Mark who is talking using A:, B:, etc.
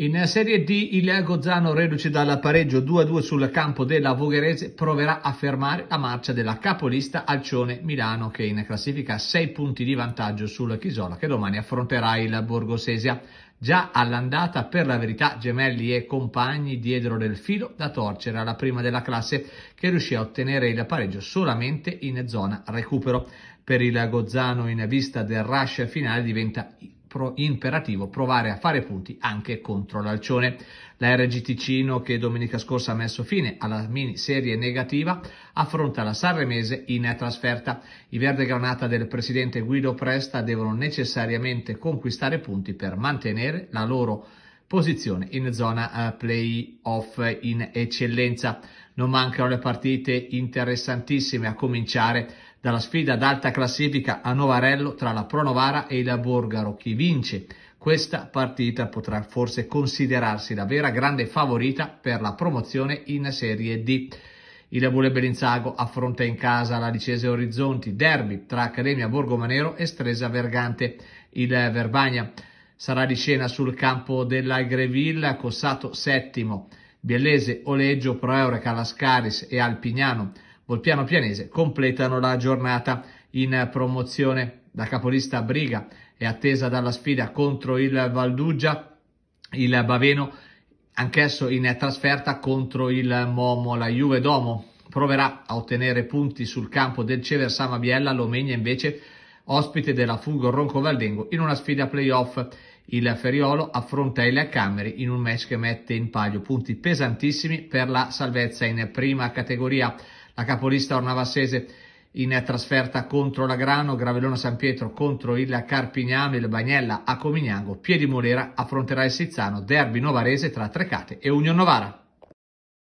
A: In Serie D il Gozzano, reduce dal pareggio 2-2 sul campo della Vogherese, proverà a fermare la marcia della capolista Alcione Milano, che in classifica ha 6 punti di vantaggio sul Chisola, che domani affronterà il Borgosesia. Già all'andata, per la verità, Gemelli e compagni diedero del filo da torcere alla prima della classe, che riuscì a ottenere il pareggio solamente in zona recupero. Per il Gozzano, in vista del rush finale, diventa pro, imperativo provare a fare punti anche contro l'Alcione. La RG Ticino, che domenica scorsa ha messo fine alla mini serie negativa, affronta la Sanremese in trasferta. I verde granata del presidente Guido Presta devono necessariamente conquistare punti per mantenere la loro posizione in zona eh, playoff in eccellenza. Non mancano le partite interessantissime a cominciare dalla sfida d'alta classifica a Novarello tra la Pro Novara e il Borgaro. Chi vince questa partita potrà forse considerarsi la vera grande favorita per la promozione in Serie D. Il Bule Belinzago affronta in casa la Licese Orizzonti, derby tra Accademia Borgomanero e Stresa Vergante. Il Verbagna sarà di scena sul campo della Greville, Cossato settimo, Biellese, Oleggio, Proeure, Calascaris e Alpignano, Volpiano Pianese completano la giornata in promozione. Da capolista Briga è attesa dalla sfida contro il Valduggia, il Baveno anch'esso in trasferta contro il Momo. La Juve Domo proverà a ottenere punti sul campo del Ceversama Biella, Lomegna invece ospite della Fulgor Ronco Valdengo in una sfida playoff. Il Feriolo affronta Elia Cameri in un match che mette in palio punti pesantissimi per la salvezza in prima categoria. La capolista Ornavassese in trasferta contro la Grano, Gravellona San Pietro contro il Carpignano, il Bagnella a Comignango, Piedi Molera affronterà il Sizzano, Derby Novarese tra Trecate e Union Novara.